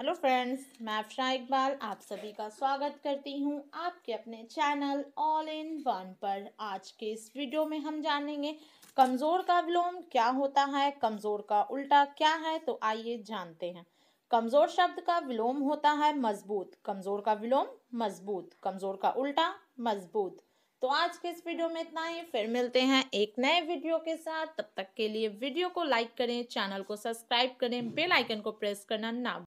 hello friends मैं अफरा इकबाल आप सभी का स्वागत करती हूं आपके अपने चैनल ऑल इन वन पर आज के इस वीडियो में हम जानेंगे कमज़ोर का विलोम क्या होता है कमज़ोर का उल्टा क्या है तो आइए जानते हैं कमज़ोर शब्द का विलोम होता है मजबूत कमज़ोर का विलोम मजबूत कमज़ोर का उल्टा मजबूत तो आज के इस वीडियो में इतना ही फिर मिलते हैं एक नए वीडियो के साथ तब तक के लिए वीडियो को लाइक करें चैनल को सब्सक्राइब करें बेल आइकन को प्रेस करना ना